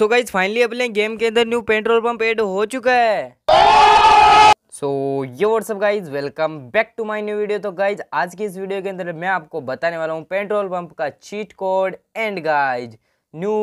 सो guys finally अपने game के अंदर न्यू पेट्रोल पंप एड हो चुका है सो ये what's up guys welcome back to my new video तो गाइज आज की इस वीडियो के अंदर मैं आपको बताने वाला हूँ पेट्रोल पंप का cheat code and guys new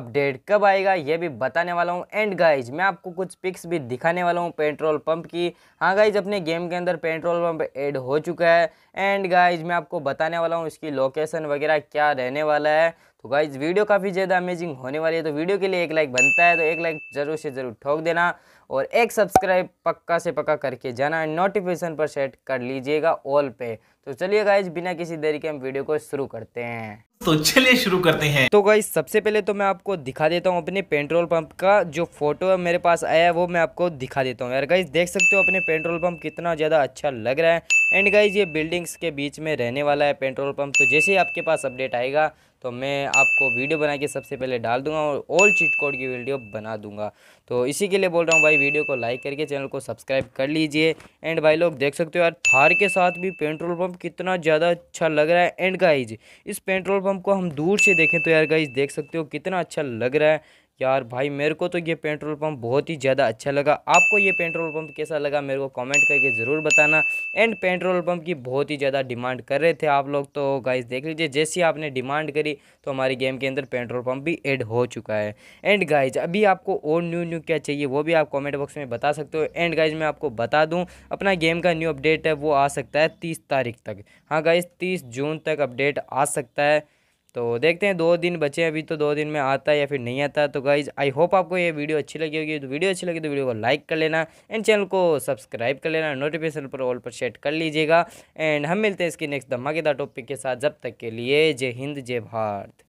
update कब आएगा ये भी बताने वाला हूँ एंड गाइज मैं आपको कुछ पिक्स भी दिखाने वाला हूँ पेट्रोल पंप की हाँ गाइज अपने गेम के अंदर पेट्रोल पंप ऐड हो चुका है एंड गाइज मैं आपको बताने वाला हूँ इसकी लोकेशन वगैरह क्या रहने वाला है तो गाइज वीडियो काफ़ी ज़्यादा अमेजिंग होने वाली है तो वीडियो के लिए एक लाइक बनता है तो एक लाइक ज़रूर से ज़रूर ठोक देना और एक सब्सक्राइब पक्का से पक्का करके जाना एंड नोटिफिकेशन पर सेट कर लीजिएगा ऑल पे तो चलिए गाइज बिना किसी देरी के हम वीडियो को शुरू करते हैं तो चलिए शुरू करते हैं तो गाइज सबसे पहले तो मैं आपको दिखा देता हूँ अपने पेट्रोल पंप का जो फोटो मेरे पास आया है वो मैं आपको दिखा देता हूँ यार गाइज देख सकते हो अपने पेट्रोल पंप कितना ज़्यादा अच्छा लग रहा है एंड गाइज ये बिल्डिंग्स के बीच में रहने वाला है पेट्रोल पंप तो जैसे ही आपके पास अपडेट आएगा तो मैं आपको वीडियो बना के सबसे पहले डाल दूंगा और ऑल चीट कोड की वीडियो बना दूंगा तो इसी के लिए बोल रहा हूँ भाई वीडियो को लाइक करके चैनल को सब्सक्राइब कर लीजिए एंड भाई लोग देख सकते हो यार थार के साथ भी पेट्रोल पम्प कितना ज़्यादा अच्छा लग रहा है एंड गाइज इस पेट्रोल पम्प को हम दूर से देखें तो यार गाइज देख सकते हो कितना अच्छा लग रहा है यार भाई मेरे को तो ये पेट्रोल पंप बहुत ही ज़्यादा अच्छा लगा आपको ये पेट्रोल पंप कैसा लगा मेरे को कमेंट करके ज़रूर बताना एंड पेट्रोल पंप की बहुत ही ज़्यादा डिमांड कर रहे थे आप लोग तो गाइस देख लीजिए जैसी आपने डिमांड करी तो हमारी गेम के अंदर पेट्रोल पंप भी ऐड हो चुका है एंड गाइज अभी आपको और न्यू न्यू क्या चाहिए वो भी आप कॉमेंट बॉक्स में बता सकते हो एंड गाइज मैं आपको बता दूँ अपना गेम का न्यू अपडेट है वो आ सकता है तीस तारीख तक हाँ गाइज तीस जून तक अपडेट आ सकता है तो देखते हैं दो दिन बचे अभी तो दो दिन में आता है या फिर नहीं आता तो गाइज आई होप आपको ये वीडियो अच्छी लगी होगी तो वीडियो अच्छी लगी तो वीडियो को लाइक कर लेना एंड चैनल को सब्सक्राइब कर लेना नोटिफिकेशन पर ऑल पर सेट कर लीजिएगा एंड हम मिलते हैं इसके नेक्स्ट धमाकेदार टॉपिक के साथ जब तक के लिए जय हिंद जय भारत